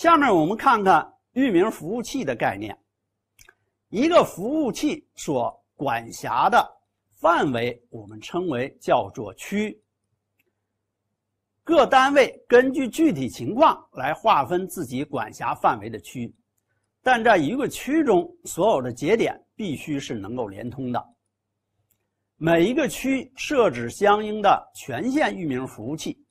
下面我们看看域名服务器的概念。一个服务器所管辖的范围，我们称为叫做区。各单位根据具体情况来划分自己管辖范围的区，但在一个区中，所有的节点必须是能够连通的。每一个区设置相应的权限域名服务器。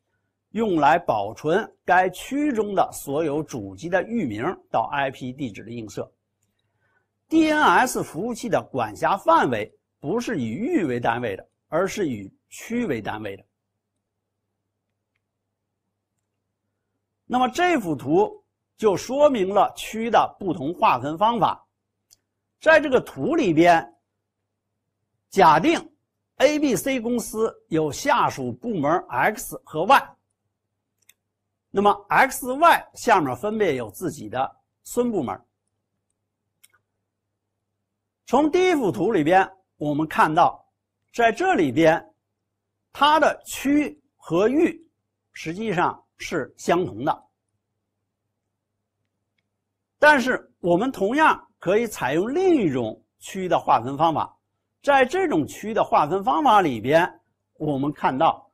用来保存该区中的所有主机的域名到 IP 地址的映射。DNS 服务器的管辖范围不是以域为单位的，而是以区为单位的。那么这幅图就说明了区的不同划分方法。在这个图里边，假定 A、B、C 公司有下属部门 X 和 Y。那么，X、Y 下面分别有自己的孙部门。从第一幅图里边，我们看到，在这里边，它的区和域实际上是相同的。但是，我们同样可以采用另一种区的划分方法。在这种区的划分方法里边，我们看到，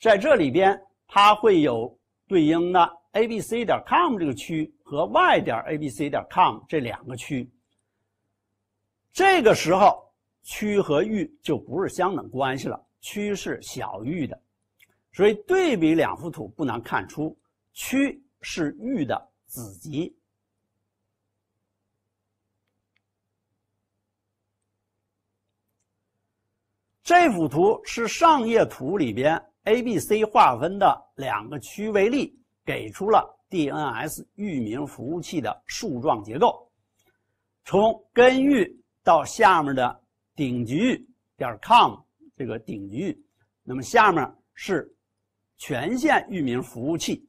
在这里边，它会有。对应的 a b c 点 com 这个区和 y 点 a b c 点 com 这两个区，这个时候区和域就不是相等关系了，区是小域的，所以对比两幅图不难看出，区是域的子集。这幅图是上页图里边。A、B、C 划分的两个区为例，给出了 DNS 域名服务器的树状结构。从根域到下面的顶级域点 .com 这个顶级域，那么下面是权限域名服务器。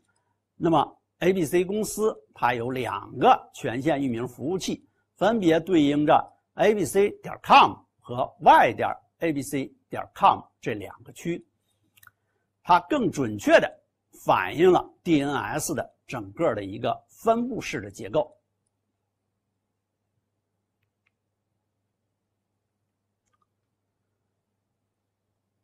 那么 A、B、C 公司它有两个权限域名服务器，分别对应着 A、B、C.com 点和 y.A、B、C.com 点这两个区。它更准确的反映了 DNS 的整个的一个分布式的结构。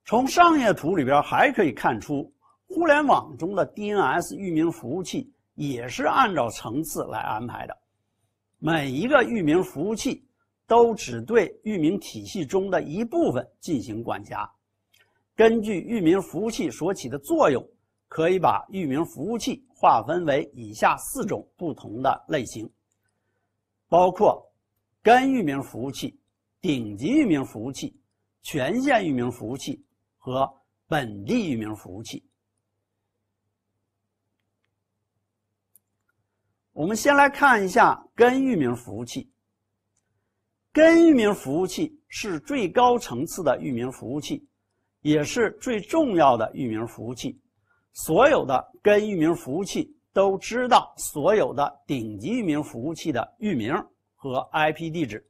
从上页图里边还可以看出，互联网中的 DNS 域名服务器也是按照层次来安排的，每一个域名服务器都只对域名体系中的一部分进行管辖。根据域名服务器所起的作用，可以把域名服务器划分为以下四种不同的类型，包括根域名服务器、顶级域名服务器、权限域名服务器和本地域名服务器。我们先来看一下根域名服务器。根域名服务器是最高层次的域名服务器。也是最重要的域名服务器，所有的根域名服务器都知道所有的顶级域名服务器的域名和 IP 地址。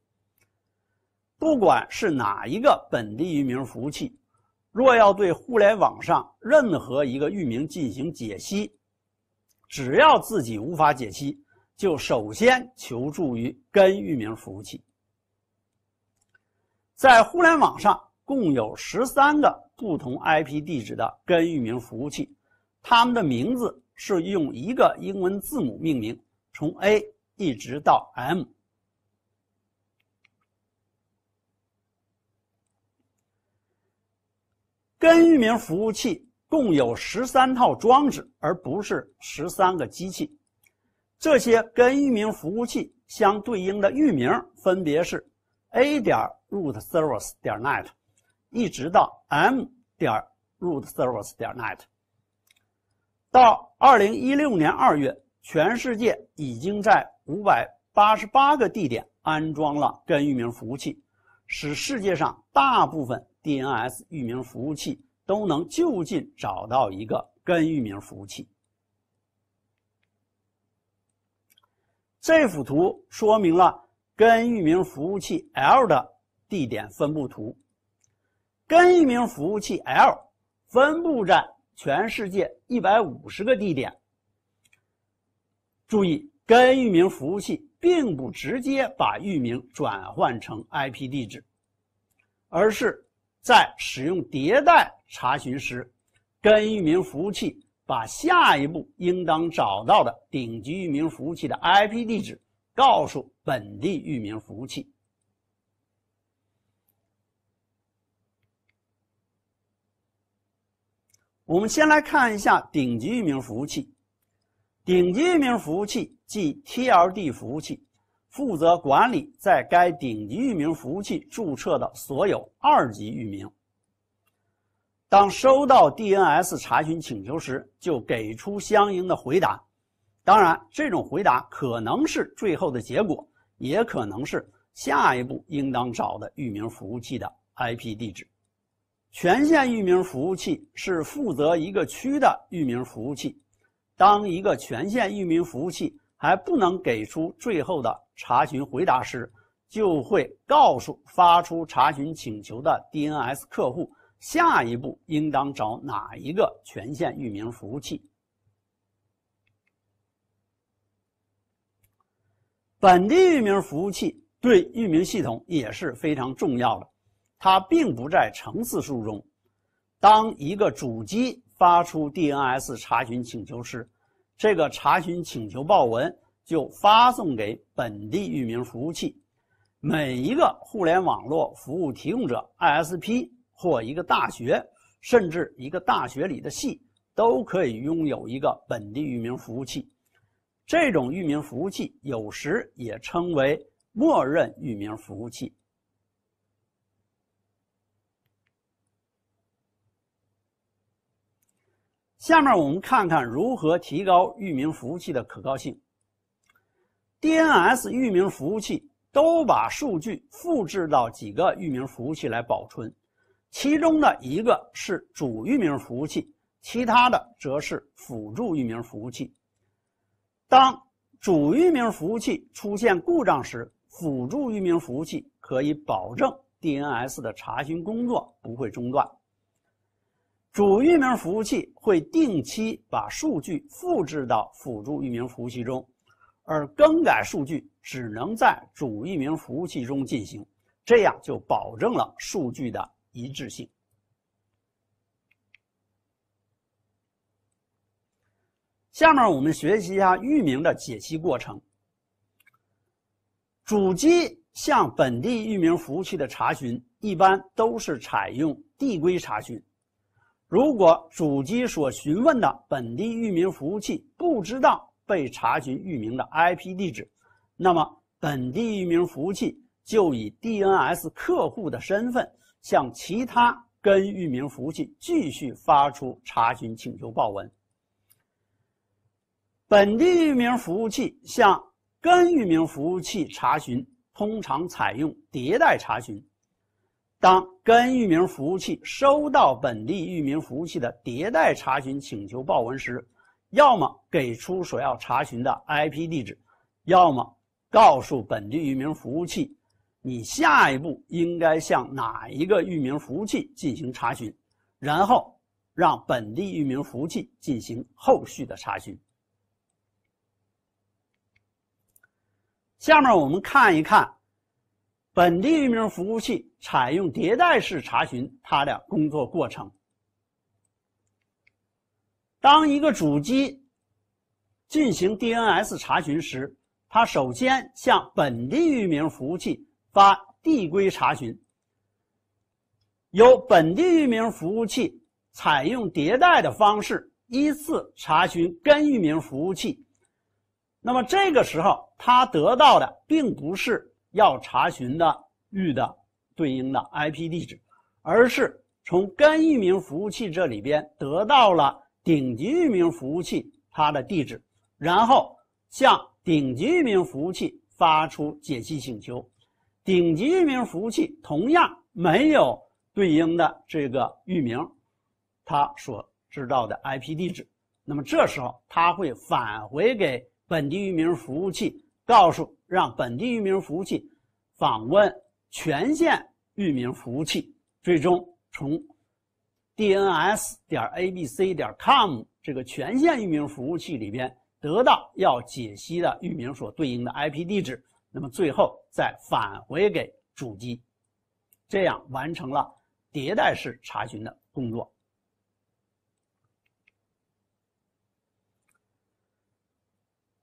不管是哪一个本地域名服务器，若要对互联网上任何一个域名进行解析，只要自己无法解析，就首先求助于根域名服务器，在互联网上。共有十三个不同 IP 地址的根域名服务器，它们的名字是用一个英文字母命名，从 A 一直到 M。根域名服务器共有十三套装置，而不是十三个机器。这些根域名服务器相对应的域名分别是 a 点 rootserver 点 net。一直到 m. 点 root servers. net。到二零一六年二月，全世界已经在五百八十八个地点安装了根域名服务器，使世界上大部分 DNS 域名服务器都能就近找到一个根域名服务器。这幅图说明了根域名服务器 L 的地点分布图。根域名服务器 L 分布在全世界一百五十个地点。注意，根域名服务器并不直接把域名转换成 IP 地址，而是在使用迭代查询时，根域名服务器把下一步应当找到的顶级域名服务器的 IP 地址告诉本地域名服务器。我们先来看一下顶级域名服务器。顶级域名服务器即 TLD 服务器，负责管理在该顶级域名服务器注册的所有二级域名。当收到 DNS 查询请求时，就给出相应的回答。当然，这种回答可能是最后的结果，也可能是下一步应当找的域名服务器的 IP 地址。全线域名服务器是负责一个区的域名服务器。当一个全线域名服务器还不能给出最后的查询回答时，就会告诉发出查询请求的 DNS 客户，下一步应当找哪一个全限域名服务器。本地域名服务器对域名系统也是非常重要的。它并不在层次数中。当一个主机发出 DNS 查询请求时，这个查询请求报文就发送给本地域名服务器。每一个互联网络服务提供者 （ISP） 或一个大学，甚至一个大学里的系，都可以拥有一个本地域名服务器。这种域名服务器有时也称为默认域名服务器。下面我们看看如何提高域名服务器的可靠性。DNS 域名服务器都把数据复制到几个域名服务器来保存，其中的一个是主域名服务器，其他的则是辅助域名服务器。当主域名服务器出现故障时，辅助域名服务器可以保证 DNS 的查询工作不会中断。主域名服务器会定期把数据复制到辅助域名服务器中，而更改数据只能在主域名服务器中进行，这样就保证了数据的一致性。下面我们学习一下域名的解析过程。主机向本地域名服务器的查询一般都是采用递归查询。如果主机所询问的本地域名服务器不知道被查询域名的 IP 地址，那么本地域名服务器就以 DNS 客户的身份向其他根域名服务器继续发出查询请求报文。本地域名服务器向根域名服务器查询，通常采用迭代查询。当根域名服务器收到本地域名服务器的迭代查询请求报文时，要么给出所要查询的 IP 地址，要么告诉本地域名服务器，你下一步应该向哪一个域名服务器进行查询，然后让本地域名服务器进行后续的查询。下面我们看一看。本地域名服务器采用迭代式查询，它的工作过程：当一个主机进行 DNS 查询时，它首先向本地域名服务器发递归查询，由本地域名服务器采用迭代的方式依次查询根域名服务器。那么这个时候，它得到的并不是。要查询的域的对应的 IP 地址，而是从根域名服务器这里边得到了顶级域名服务器它的地址，然后向顶级域名服务器发出解析请求。顶级域名服务器同样没有对应的这个域名，它所知道的 IP 地址。那么这时候它会返回给本地域名服务器，告诉。让本地域名服务器访问权限域名服务器，最终从 DNS 点 A B C 点 com 这个权限域名服务器里边得到要解析的域名所对应的 IP 地址，那么最后再返回给主机，这样完成了迭代式查询的工作。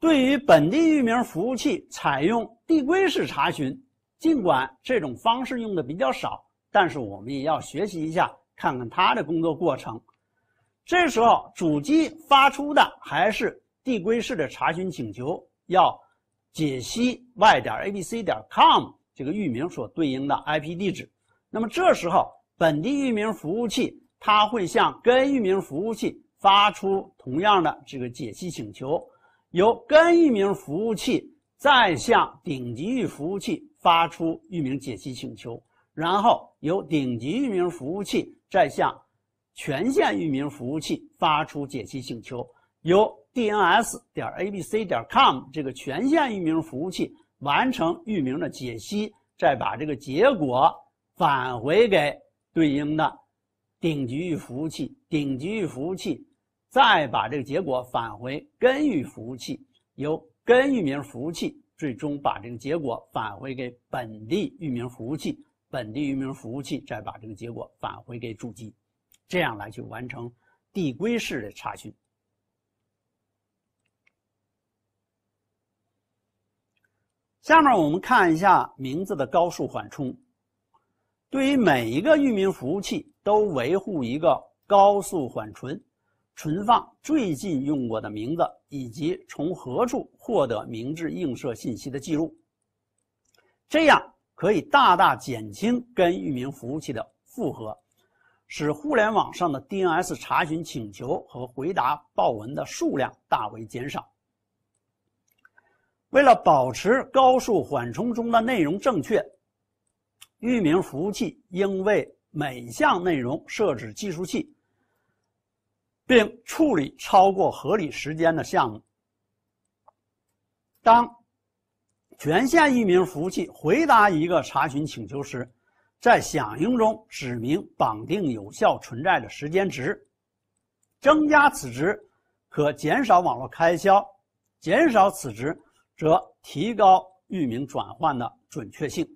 对于本地域名服务器采用递归式查询，尽管这种方式用的比较少，但是我们也要学习一下，看看它的工作过程。这时候主机发出的还是递归式的查询请求，要解析 y 点 a b c 点 com 这个域名所对应的 IP 地址。那么这时候本地域名服务器它会向根域名服务器发出同样的这个解析请求。由根域名服务器再向顶级域服务器发出域名解析请求，然后由顶级域名服务器再向权限域名服务器发出解析请求，由 DNS 点 ABC 点 COM 这个权限域名服务器完成域名的解析，再把这个结果返回给对应的顶级域服务器。顶级域服务器。再把这个结果返回根域服务器，由根域名服务器最终把这个结果返回给本地域名服务器，本地域名服务器再把这个结果返回给主机，这样来去完成递归式的查询。下面我们看一下名字的高速缓冲，对于每一个域名服务器都维护一个高速缓存。存放最近用过的名字以及从何处获得名字映射信息的记录，这样可以大大减轻跟域名服务器的负荷，使互联网上的 DNS 查询请求和回答报文的数量大为减少。为了保持高速缓冲中的内容正确，域名服务器应为每项内容设置计数器。并处理超过合理时间的项目。当权限域名服务器回答一个查询请求时，在响应中指明绑定有效存在的时间值。增加此值可减少网络开销，减少此值则提高域名转换的准确性。